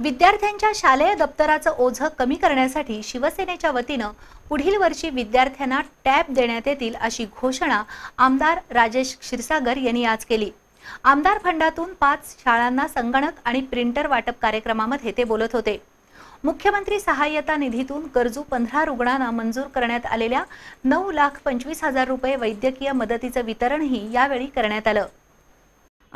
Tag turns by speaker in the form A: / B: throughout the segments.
A: विद्यार्थ्यांच्या शालेय दप्तराचं ओझं कमी करण्यासाठी शिवसेनेच्या वतीनं पुढील वर्षी विद्यार्थ्यांना टॅब देण्यात येतील अशी घोषणा आमदार राजेश क्षीरसागर यांनी आज केली आमदार फंडातून पाच शाळांना संगणक आणि प्रिंटर वाटप कार्यक्रमामध्ये ते बोलत होते मुख्यमंत्री सहाय्यता निधीतून गरजू पंधरा रुग्णांना मंजूर करण्यात आलेल्या नऊ लाख पंचवीस हजार रुपये वैद्यकीय मदतीचं वितरणही
B: यावेळी करण्यात आलं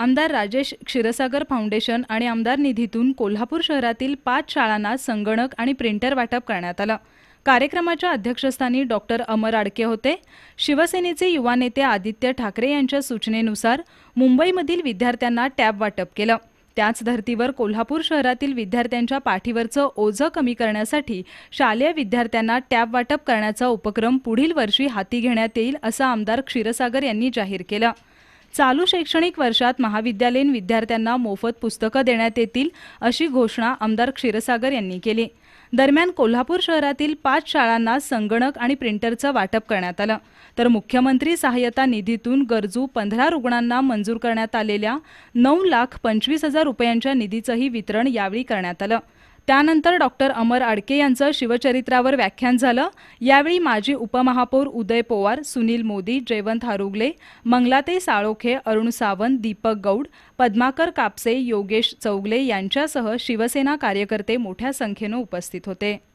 B: आमदार राजेश क्षीरसागर फाउंडेशन आणि आमदार निधीतून कोल्हापूर शहरातील पाच शाळांना संगणक आणि प्रिंटर वाटप करण्यात आलं कार्यक्रमाच्या अध्यक्षस्थानी डॉक्टर अमर आडके होते शिवसेनेचे युवा नेते आदित्य ठाकरे यांच्या सूचनेनुसार मुंबईमधील विद्यार्थ्यांना टॅब वाटप केलं त्याच धर्तीवर कोल्हापूर शहरातील विद्यार्थ्यांच्या पाठीवरचं ओझं कमी करण्यासाठी शालेय विद्यार्थ्यांना टॅब वाटप करण्याचा उपक्रम पुढील वर्षी हाती घेण्यात येईल असं आमदार क्षीरसागर यांनी जाहीर केलं चालू शैक्षणिक वर्षात महाविद्यालयीन विद्यार्थ्यांना मोफत पुस्तकं देण्यात येतील अशी घोषणा आमदार क्षीरसागर यांनी केली दरम्यान कोल्हापूर शहरातील पाच शाळांना संगणक आणि प्रिंटरचं वाटप करण्यात आलं तर मुख्यमंत्री सहाय्यता निधीतून गरजू पंधरा रुग्णांना मंजूर करण्यात आलेल्या नऊ लाख पंचवीस हजार रुपयांच्या निधीचंही वितरण यावेळी करण्यात आलं त्यानंतर डॉक्टर अमर आडके यांचं शिवचरित्रावर व्याख्यान झालं यावेळी माजी उपमहापौर उदय पोवार सुनील मोदी जयवंत हारुगले मंगलाते साळोखे अरुण सावंत दीपक गौड पद्माकर कापसे योगेश चौगले यांच्यासह शिवसेना कार्यकर्ते मोठ्या संख्येनं उपस्थित होते